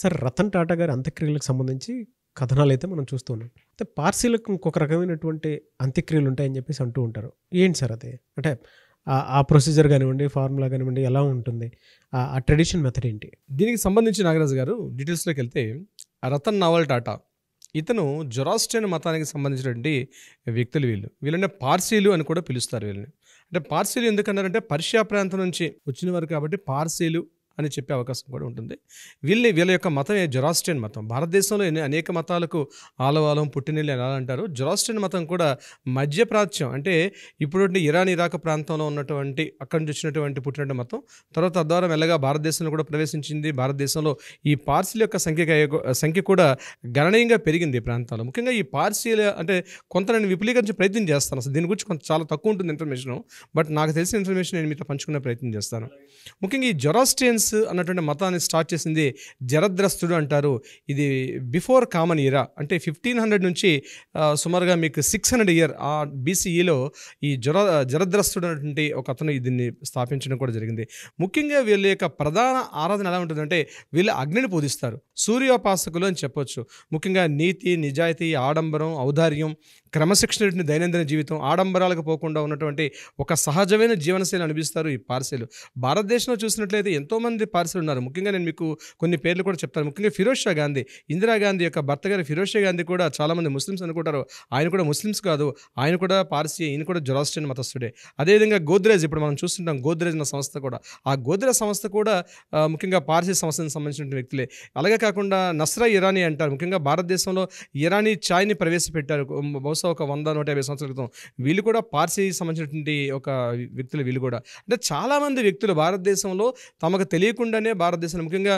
sir Ratan Tata గారి అంత్యక్రియలకు సంబంధించి కథనాలు అయితే మనం చూస్తూ ఉన్నాం అయితే పార్సీలకు ఇంకొక రకమైనటువంటి అంత్యక్రియలు ఉంటాయని చెప్పేసి అంటూ ఉంటారు ఏంటి సార్ అది అంటే ఆ ప్రొసీజర్ కానివ్వండి ఫార్ములా కానివ్వండి ఎలా ఉంటుంది ఆ ట్రెడిషన్ మెథడ్ ఏంటి దీనికి సంబంధించి నాగరాజు గారు డీటెయిల్స్లోకి వెళ్తే రతన్ నావల్ టాటా ఇతను జొరాస్ట్రియన్ మతానికి సంబంధించినటువంటి వ్యక్తులు వీళ్ళు వీళ్ళంటే పార్సీలు అని కూడా పిలుస్తారు వీళ్ళని అంటే పార్సీలు ఎందుకన్నారంటే పర్షియా ప్రాంతం నుంచి వచ్చిన వారు కాబట్టి పార్సీలు అని చెప్పే అవకాశం కూడా ఉంటుంది వీళ్ళని వీళ్ళ యొక్క మతం జొరాస్టియన్ మతం భారతదేశంలో అనేక మతాలకు ఆలవాలం పుట్టినీళ్ళు అని అంటారు జొరాస్టియన్ మతం కూడా మధ్యప్రాచ్యం అంటే ఇప్పుడు ఇరాన్ ఇరాక్ ప్రాంతంలో ఉన్నటువంటి అక్కడి నుంచి వచ్చినటువంటి పుట్టినటువంటి మతం తర్వాత తద్వారా మెల్లగా భారతదేశంలో కూడా ప్రవేశించింది భారతదేశంలో ఈ పార్సీల యొక్క సంఖ్య సంఖ్య కూడా గణనీయంగా పెరిగింది ఈ ప్రాంతాల్లో ముఖ్యంగా ఈ పార్సీల అంటే కొంత నేను విపులీకరించే ప్రయత్నం చేస్తాను అసలు దీని గురించి కొంత చాలా తక్కువ ఉంటుంది ఇన్ఫర్మేషన్ బట్ నాకు తెలిసిన ఇన్ఫర్మేషన్ నేను మీతో పంచుకునే ప్రయత్నం చేస్తాను ముఖ్యంగా ఈ జొరాస్టియన్స్ సైన్స్ అన్నటువంటి మతాన్ని స్టార్ట్ చేసింది జరద్రస్తుడు అంటారు ఇది బిఫోర్ కామన్ ఇయరా అంటే ఫిఫ్టీన్ హండ్రెడ్ నుంచి సుమారుగా మీకు సిక్స్ హండ్రెడ్ ఇయర్ ఆ బీసీఈలో ఈ జ్వర జరద్రస్తుడు అనేటువంటి ఒక అతను దీన్ని స్థాపించడం కూడా జరిగింది ముఖ్యంగా వీళ్ళ యొక్క ప్రధాన ఆరాధన ఎలా ఉంటుందంటే వీళ్ళు అగ్నిని పూజిస్తారు సూర్యోపాసకులు అని చెప్పొచ్చు ముఖ్యంగా నీతి నిజాయితీ ఆడంబరం ఔదార్యం క్రమశిక్షణ దైనందిన జీవితం ఆడంబరాలకు పోకుండా ఉన్నటువంటి ఒక సహజమైన జీవనశైలి అనిపిస్తారు ఈ పార్సీలు భారతదేశంలో చూసినట్లయితే ఎంతోమంది పార్సీలు ఉన్నారు ముఖ్యంగా నేను మీకు కొన్ని పేర్లు కూడా చెప్తాను ముఖ్యంగా ఫిరోజ్ షా గాంధీ ఇందిరాగాంధీ యొక్క భర్త గారి ఫిరోజ్ షా గాంధీ కూడా చాలామంది ముస్లిమ్స్ అనుకుంటారు ఆయన కూడా ముస్లిమ్స్ కాదు ఆయన కూడా పార్సీ ఈయన కూడా జొరాస్టియన్ మతస్థుడే అదేవిధంగా గోద్రేజ్ ఇప్పుడు మనం చూస్తుంటాం గోద్రేజ్ అన్న సంస్థ కూడా ఆ గోద్రేజ్ సంస్థ కూడా ముఖ్యంగా పార్సీ సంస్థకు సంబంధించిన వ్యక్తులే అలాగే కాకుండా నస్రా ఇరానీ అంటారు ముఖ్యంగా భారతదేశంలో ఇరానీ ఛాయ్ని ప్రవేశపెట్టారు బహుశా ఒక వంద నూట యాభై సంవత్సరాల క్రితం వీళ్ళు కూడా పార్సీ సంబంధించినటువంటి ఒక వ్యక్తులు వీళ్ళు కూడా అంటే చాలామంది వ్యక్తులు భారతదేశంలో తమకు తెలియకుండానే భారతదేశంలో ముఖ్యంగా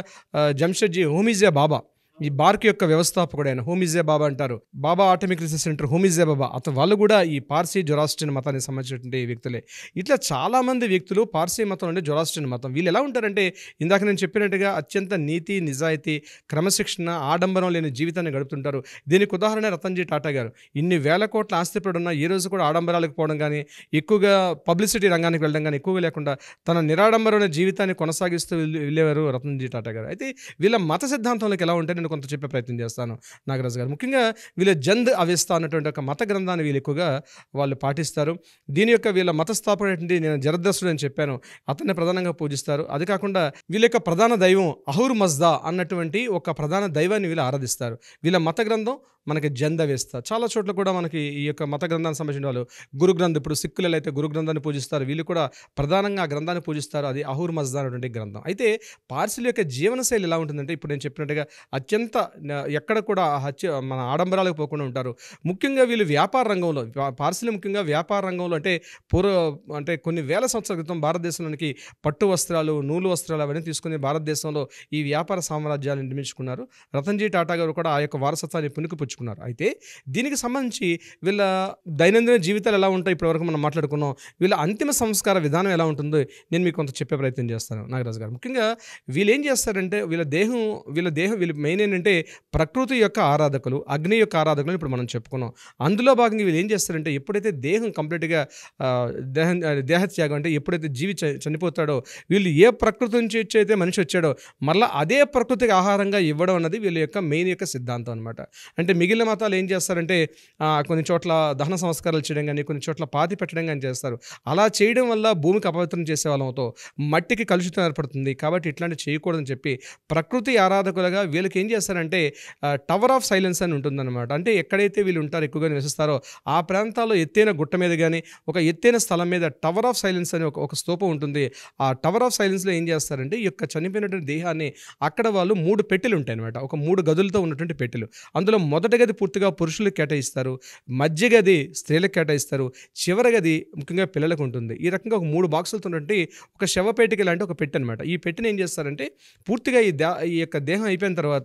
జంషెడ్జీ హోమిజియా బాబా ఈ బార్క్ యొక్క వ్యవస్థాపకుడు ఆయన హోమిజే బాబా అంటారు Bhabha atomic research centre Homi J Bhabha అతను వాళ్ళు కూడా ఈ పార్సీ జొరాస్టిన్ మతానికి సంబంధించినటువంటి వ్యక్తులే ఇట్లా చాలామంది వ్యక్తులు పార్సీ మతం అంటే జొరాస్టిన్ మతం వీళ్ళు ఎలా ఉంటారంటే ఇందాక నేను చెప్పినట్టుగా అత్యంత నీతి నిజాయితీ క్రమశిక్షణ ఆడంబరం లేని జీవితాన్ని గడుపుతుంటారు దీనికి ఉదాహరణ రతన్జీ టాటా గారు ఇన్ని వేల కోట్ల ఆస్తిపడున్నా ఈ రోజు కూడా ఆడంబరాలకు పోవడం కానీ ఎక్కువగా పబ్లిసిటీ రంగానికి వెళ్ళడం కానీ ఎక్కువగా లేకుండా తన నిరాడంబరమైన జీవితాన్ని కొనసాగిస్తూ వెళ్ళేవారు రతన్జీ టాటా గారు అయితే వీళ్ళ మత సిద్ధాంతంలోకి ఎలా ఉంటారు నేను కొంత చెప్పే ప్రయత్నం చేస్తాను నాగరాజు గారు ముఖ్యంగా వీళ్ళ జంద్ అవిస్తా అన్నటువంటి ఒక మత గ్రంథాన్ని వీళ్ళు ఎక్కువగా వాళ్ళు పాటిస్తారు దీని యొక్క వీళ్ళ మత స్థాపన నేను జరదస్సుడు అని చెప్పాను అతన్ని ప్రధానంగా పూజిస్తారు అది కాకుండా వీళ్ళ యొక్క ప్రధాన దైవం అహూర్ మజ్దా అన్నటువంటి ఒక ప్రధాన దైవాన్ని వీళ్ళు ఆరాధిస్తారు వీళ్ళ మత గ్రంథం మనకి జంద వేస్తారు చాలా చోట్ల కూడా మనకి ఈ యొక్క మత గ్రంథానికి సంబంధించిన వాళ్ళు గురు గ్రంథం ఇప్పుడు సిక్కులలో అయితే గురు గ్రంథాన్ని పూజిస్తారు వీళ్ళు కూడా ప్రధానంగా ఆ గ్రంథాన్ని పూజిస్తారు అది అహూర్ మజ్దా అనేటువంటి గ్రంథం అయితే పార్సిల్ యొక్క జీవనశైలి ఎలా ఉంటుందంటే ఇప్పుడు నేను చెప్పినట్టుగా అత్యంత అత్యంత ఎక్కడ కూడా హత్య మన ఆడంబరాలకు పోకుండా ఉంటారు ముఖ్యంగా వీళ్ళు వ్యాపార రంగంలో పార్సిల్ ముఖ్యంగా వ్యాపార రంగంలో అంటే పూర్వ అంటే కొన్ని వేల సంవత్సరాల క్రితం భారతదేశంలోనికి పట్టు వస్త్రాలు నూలు వస్త్రాలు అవన్నీ తీసుకుని భారతదేశంలో ఈ వ్యాపార సామ్రాజ్యాలు నిర్మించుకున్నారు రతన్జీ టాటా గారు కూడా ఆ యొక్క వారసత్వాన్ని పునికిపుచ్చుకున్నారు అయితే దీనికి సంబంధించి వీళ్ళ దైనందిన జీవితాలు ఎలా ఉంటాయి ఇప్పటివరకు మనం మాట్లాడుకున్నాం వీళ్ళ అంతిమ సంస్కార విధానం ఎలా ఉంటుందో నేను మీకు కొంత చెప్పే ప్రయత్నం చేస్తాను నాగరాజు గారు ముఖ్యంగా వీళ్ళు ఏం చేస్తారంటే వీళ్ళ దేహం వీళ్ళ దేహం వీళ్ళు మెయిన్ ఏంటంటే ప్రకృతి యొక్క ఆరాధకులు అగ్ని యొక్క ఆరాధకులు ఇప్పుడు మనం చెప్పుకున్నాం అందులో భాగంగా వీళ్ళు ఏం చేస్తారంటే ఎప్పుడైతే దేహం కంప్లీట్గా దేహ దేహత్యాగం అంటే ఎప్పుడైతే జీవి చనిపోతాడో వీళ్ళు ఏ ప్రకృతి నుంచి అయితే మనిషి వచ్చాడో మళ్ళీ అదే ప్రకృతికి ఆహారంగా ఇవ్వడం అన్నది వీళ్ళ యొక్క మెయిన్ యొక్క సిద్ధాంతం అనమాట అంటే మిగిలిన మతాలు ఏం చేస్తారంటే కొన్ని చోట్ల దహన సంస్కారాలు చేయడం కానీ కొన్ని చోట్ల పాతి పెట్టడం కానీ చేస్తారు అలా చేయడం వల్ల భూమికి అపవిత్రం చేసే వాళ్ళంతో మట్టికి కలుషితం ఏర్పడుతుంది కాబట్టి ఇట్లాంటి చేయకూడదని చెప్పి ప్రకృతి ఆరాధకులుగా వీళ్ళకి ఏం చేస్తారంటే టవర్ ఆఫ్ సైలెన్స్ అని ఉంటుందన్నమాట అంటే ఎక్కడైతే వీళ్ళు ఉంటారు ఎక్కువగా నివసిస్తారో ఆ ప్రాంతాల్లో ఎత్తైన గుట్ట మీద కానీ ఒక ఎత్తైన స్థలం మీద టవర్ ఆఫ్ సైలెన్స్ అని ఒక స్తూపం ఉంటుంది ఆ టవర్ ఆఫ్ సైలెన్స్లో ఏం చేస్తారంటే ఈ యొక్క చనిపోయినటువంటి దేహాన్ని అక్కడ వాళ్ళు మూడు పెట్టెలు ఉంటాయి అనమాట ఒక మూడు గదులతో ఉన్నటువంటి పెట్టెలు అందులో మొదటి గది పూర్తిగా పురుషులకు కేటాయిస్తారు మధ్య గది స్త్రీలకు కేటాయిస్తారు చివరి గది ముఖ్యంగా పిల్లలకు ఉంటుంది ఈ రకంగా ఒక మూడు బాక్సులతో ఉన్నటువంటి ఒక శవపేటిక లాంటి ఒక పెట్టె అనమాట ఈ పెట్టెని ఏం చేస్తారంటే పూర్తిగా ఈ దే ఈ యొక్క దేహం అయిపోయిన తర్వాత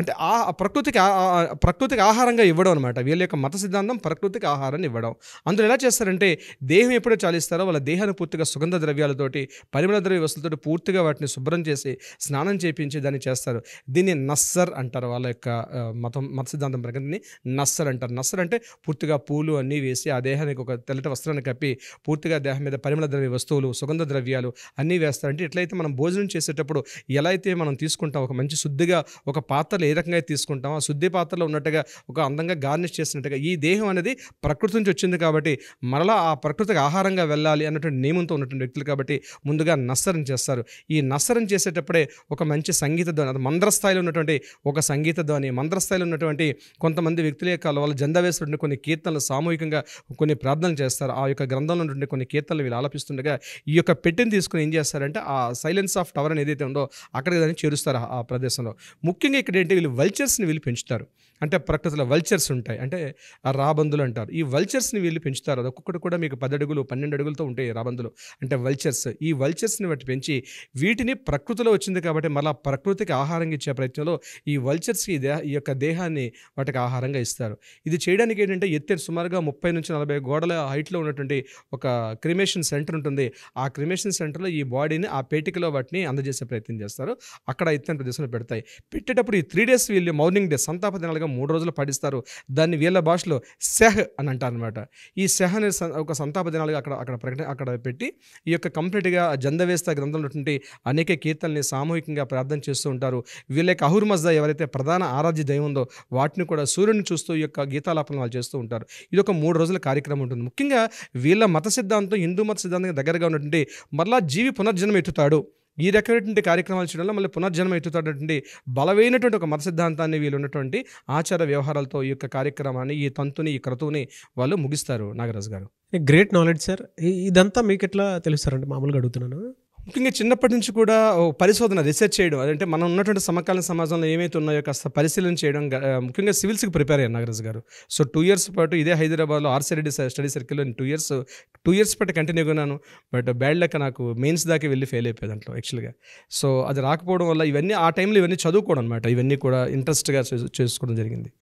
అంటే ఆ ప్రకృతికి ప్రకృతికి ఆహారంగా ఇవ్వడం అనమాట వీళ్ళ యొక్క మత సిద్ధాంతం ప్రకృతికి ఆహారాన్ని ఇవ్వడం అందులో ఎలా చేస్తారంటే దేహం ఎప్పుడో చాలిస్తారో వాళ్ళ దేహాన్ని పూర్తిగా సుగంధ ద్రవ్యాలతోటి పరిమళ ద్రవ్య వస్తువులతో పూర్తిగా వాటిని శుభ్రం చేసి స్నానం చేపించి దాన్ని చేస్తారు దీన్ని నస్సర్ అంటారు వాళ్ళ యొక్క మతం మత సిద్ధాంతం ప్రకృతిని నస్సర్ అంటారు నస్సర్ అంటే పూర్తిగా పూలు అన్నీ వేసి ఆ దేహానికి ఒక తెల్లటి వస్త్రాన్ని కప్పి పూర్తిగా దేహం మీద పరిమళ ద్రవ్య వస్తువులు సుగంధ ద్రవ్యాలు అన్నీ వేస్తారంటే ఎట్లయితే మనం భోజనం చేసేటప్పుడు ఎలా అయితే మనం తీసుకుంటాం ఒక మంచి శుద్ధిగా ఒక పాత్రలు ఏ రకంగా తీసుకుంటాం ఆ శుద్ధి పాత్రలో ఉన్నట్టుగా ఒక అందంగా గార్నిష్ చేసినట్టుగా ఈ దేహం అనేది ప్రకృతి నుంచి వచ్చింది కాబట్టి మరలా ఆ ప్రకృతికి ఆహారంగా వెళ్ళాలి అన్నటువంటి నియమంతో ఉన్నటువంటి వ్యక్తులు కాబట్టి ముందుగా నస్సరం చేస్తారు ఈ నస్సరం చేసేటప్పుడే ఒక మంచి సంగీత ధ్వని అది మంద్రస్థాయిలో ఉన్నటువంటి ఒక సంగీత ధ్వని మంద్రస్థాయిలో ఉన్నటువంటి కొంతమంది వ్యక్తుల యొక్క వాళ్ళ జెండవేసినటువంటి కొన్ని కీర్తనలు సామూహికంగా కొన్ని ప్రార్థనలు చేస్తారు ఆ యొక్క గ్రంథంలో ఉన్నటువంటి కొన్ని కీర్తనలు వీళ్ళు ఆలపిస్తుండగా ఈ యొక్క పెట్టెని తీసుకుని ఏం చేస్తారంటే ఆ సైలెన్స్ ఆఫ్ టవర్ అని ఏదైతే ఉందో అక్కడికి దాన్ని చేరుస్తారు ఆ ప్రదేశంలో ముఖ్యంగా ఇక్కడ ఏంటంటే వీళ్ళు వల్చర్స్ని వీళ్ళు పెంచుతారు అంటే ప్రకృతిలో వల్చర్స్ ఉంటాయి అంటే రాబందులు అంటారు ఈ వల్చర్స్ని వీళ్ళు పెంచుతారు అది ఒక్కొక్కటి కూడా మీకు పది అడుగులు పన్నెండు అడుగులతో ఉంటాయి రాబందులు అంటే వల్చర్స్ ఈ వల్చర్స్ని బట్టి పెంచి వీటిని ప్రకృతిలో వచ్చింది కాబట్టి మళ్ళీ ప్రకృతికి ఆహారంగా ఇచ్చే ప్రయత్నంలో ఈ వల్చర్స్కి ఈ దేహ ఈ యొక్క దేహాన్ని వాటికి ఆహారంగా ఇస్తారు ఇది చేయడానికి ఏంటంటే ఎత్తే సుమారుగా ముప్పై నుంచి నలభై గోడల హైట్లో ఉన్నటువంటి ఒక క్రిమేషన్ సెంటర్ ఉంటుంది ఆ క్రిమేషన్ సెంటర్లో ఈ బాడీని ఆ పేటికలో వాటిని అందజేసే ప్రయత్నం చేస్తారు అక్కడ ఎత్తైన ప్రదేశంలో పెడతాయి పెట్టేటప్పుడు ఈ త్రీ డేస్ వీళ్ళు మార్నింగ్ డే సంతాప దినాలుగా మూడు రోజులు పాటిస్తారు దాన్ని వీళ్ళ భాషలో సెహ్ అని అంటారనమాట ఈ సెహ్ అనే ఒక సంతాప దినాలుగా అక్కడ అక్కడ ప్రకటన అక్కడ పెట్టి ఈ యొక్క కంప్లీట్గా జందవేస్త గ్రంథంలో అనేక కీర్తనల్ని సామూహికంగా ప్రార్థన చేస్తూ ఉంటారు వీళ్ళ యొక్క అహుర్మజ్దా ఎవరైతే ప్రధాన ఆరాధ్య దైవం ఉందో వాటిని కూడా సూర్యుని చూస్తూ ఈ యొక్క గీతాలాపనాలు చేస్తూ ఉంటారు ఇది ఒక మూడు రోజుల కార్యక్రమం ఉంటుంది ముఖ్యంగా వీళ్ళ మత సిద్ధాంతం హిందూ మత సిద్ధాంతం దగ్గరగా ఉన్నటువంటి మరలా జీవి పునర్జన్మ ఎత్తుతాడు ఈ రకమైనటువంటి కార్యక్రమాలు చేయడంలో మళ్ళీ పునర్జన్మ ఎత్తుతున్నటువంటి బలమైనటువంటి ఒక మత సిద్ధాంతాన్ని వీళ్ళు ఉన్నటువంటి ఆచార వ్యవహారాలతో ఈ యొక్క కార్యక్రమాన్ని ఈ తంతుని ఈ క్రతువుని వాళ్ళు ముగిస్తారు నాగరాజు గారు గ్రేట్ నాలెడ్జ్ సార్ ఇదంతా మీకు ఎట్లా తెలుస్తారండి మామూలుగా అడుగుతున్నాను ముఖ్యంగా చిన్నప్పటి నుంచి కూడా పరిశోధన రీసెర్చ్ చేయడం అదంటే మనం ఉన్నటువంటి సమకాలీన సమాజంలో ఏమైతే ఉన్నాయో కాస్త పరిశీలన చేయడం ముఖ్యంగా సివిల్స్కి ప్రిపేర్ అయ్యారు నాగరాజు గారు సో టూ ఇయర్స్ పాటు ఇదే హైదరాబాద్లో ఆర్సీ రెడ్డి స్టడీ సర్కిల్లో నేను టూ ఇయర్స్ టూ ఇయర్స్ పాటు కంటిన్యూ కొన్నాను బట్ బ్యాడ్ లెక్క నాకు మెయిన్స్ దాకా వెళ్ళి ఫెయిల్ అయిపోయి దాంట్లో యాక్చువల్గా సో అది రాకపోవడం వల్ల ఇవన్నీ ఆ టైంలో ఇవన్నీ చదువుకోవడం అనమాట ఇవన్నీ కూడా ఇంట్రెస్ట్గా చేసుకోవడం జరిగింది